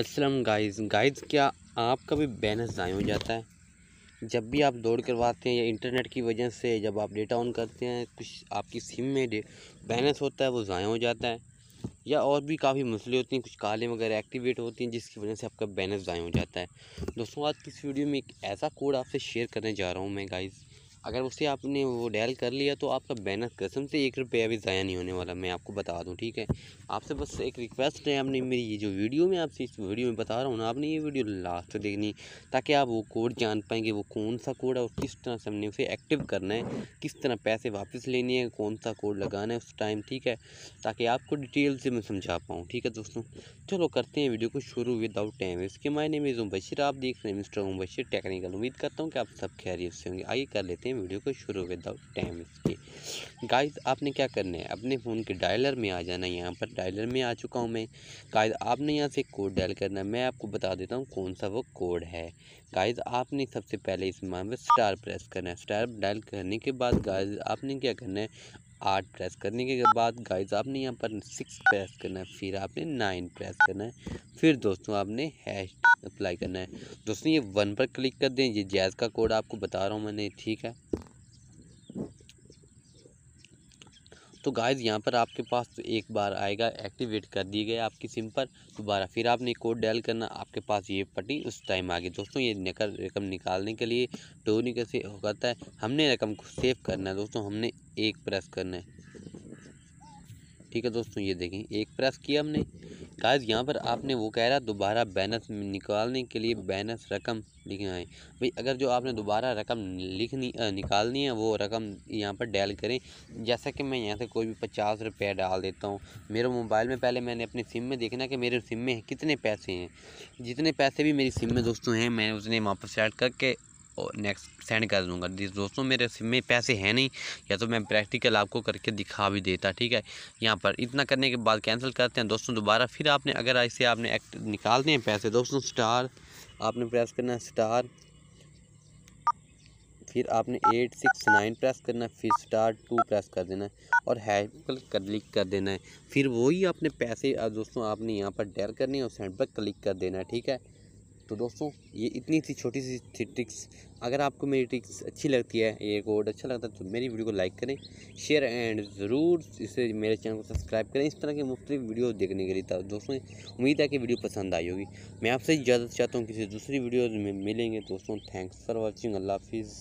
Aslam guys guys क्या आपका भी बैलेंस ज़ाय हो जाता है जब भी आप दौड़ करवाते हैं या इंटरनेट की वजह से जब आप डेटा ऑन करते हैं कुछ आपकी सिम में बैलेंस होता है वो ज़ाय हो जाता है या और भी काफ़ी मसले होती हैं कुछ काले वगैरह एक्टिवेट होती हैं जिसकी वजह से आपका बैलेंस ज़ाय हो जाता है दोस्तों आज की इस वीडियो में एक ऐसा कोड आपसे शेयर करने जा रहा हूँ मैं गाइज़ अगर उससे आपने वो डायल कर लिया तो आपका बैनर कसम से एक रुपया भी ज़ाया नहीं होने वाला मैं आपको बता दूं ठीक है आपसे बस एक रिक्वेस्ट है आपने मेरी ये जो वीडियो में आपसे इस वीडियो में बता रहा हूँ ना आपने ये वीडियो लास्ट देखनी ताकि आप वो कोड जान पाएंगे वो कौन सा कोड है और किस तरह से हमने उसे एक्टिव करना है किस तरह पैसे वापस लेने हैं कौन सा कोड लगाना है उस टाइम ठीक है ताकि आपको डिटेल से मैं समझा पाऊँ ठीक है दोस्तों चलो करते हैं वीडियो को शुरू विदाउट टाइम इसके मायने में जो बशीर आप देख रहे हैं मिस्टर ओम बशीर टेक्निकल उम्मीद करता हूँ कि आप सब खैरियत से होंगे आइए कर लेते हैं हैं वीडियो को शुरू विदाउट टाइम इसके गाइस आपने क्या करना है अपने फ़ोन के डायलर में आ जाना है यहाँ पर डायलर में आ चुका हूँ मैं गाइस आपने यहाँ से कोड डायल करना है मैं आपको बता देता हूँ कौन सा वो कोड है गाइस आपने सबसे पहले इस मामले स्टार प्रेस करना है स्टार डायल करने के बाद गाइज आपने क्या करना है आठ प्रेस करने के बाद गाइस आपने यहाँ पर सिक्स प्रेस करना है फिर आपने नाइन प्रेस करना है फिर दोस्तों आपने हैश अप्लाई करना है दोस्तों ये वन पर क्लिक कर दें ये जैज़ का कोड आपको बता रहा हूँ मैंने ठीक है तो गाइज़ यहाँ पर आपके पास तो एक बार आएगा एक्टिवेट कर दिए गए आपकी सिम पर दोबारा फिर आपने कोड डायल करना आपके पास ये पट्टी उस टाइम आ गई दोस्तों ये निकल रकम निकालने के लिए टोनी कैसे हो जाता है हमने रकम को सेव करना है दोस्तों हमने एक प्रेस करना है ठीक है दोस्तों ये देखें एक प्रेस किया हमने गाइस यहाँ पर आपने वो कह रहा दोबारा बैनस निकालने के लिए बैनस रकम लिखना है भाई अगर जो आपने दोबारा रकम लिखनी निकालनी है वो रकम यहाँ पर डायल करें जैसा कि मैं यहाँ से कोई भी पचास रुपया डाल देता हूँ मेरे मोबाइल में पहले मैंने अपने सिम में देखना कि मेरे सिम में कितने पैसे हैं जितने पैसे भी मेरी सिम में दोस्तों हैं मैं उसने वहाँ पर सेलेक्ट करके और नेक्स्ट सेंड कर दूँगा दोस्तों मेरे सिम में पैसे हैं नहीं या तो मैं प्रैक्टिकल आपको करके दिखा भी देता ठीक है यहाँ पर इतना करने के बाद कैंसिल करते हैं दोस्तों दोबारा फिर आपने अगर ऐसे आपने एक्ट निकालते हैं पैसे दोस्तों स्टार आपने प्रेस करना स्टार फिर आपने एट सिक्स नाइन प्रेस करना है फिर स्टार टू प्रेस कर देना है और हैश पर क्लिक कर देना है फिर वही अपने पैसे दोस्तों आपने यहाँ पर डेल करनी है और सेंड पर क्लिक कर देना है ठीक है तो दोस्तों ये इतनी सी छोटी सी थी ट्रिक्स अगर आपको मेरी ट्रिक्स अच्छी लगती है ये कोड अच्छा लगता है तो मेरी वीडियो को लाइक करें शेयर एंड ज़रूर इसे मेरे चैनल को सब्सक्राइब करें इस तरह के मुफ्त वीडियो देखने के लिए था तो दोस्तों उम्मीद है कि वीडियो पसंद आई होगी मैं आपसे इजाज़त चाहता हूँ किसी दूसरी वीडियो में मिलेंगे दोस्तों थैंक्स फॉर वॉचिंग अल्लाह हाफिज़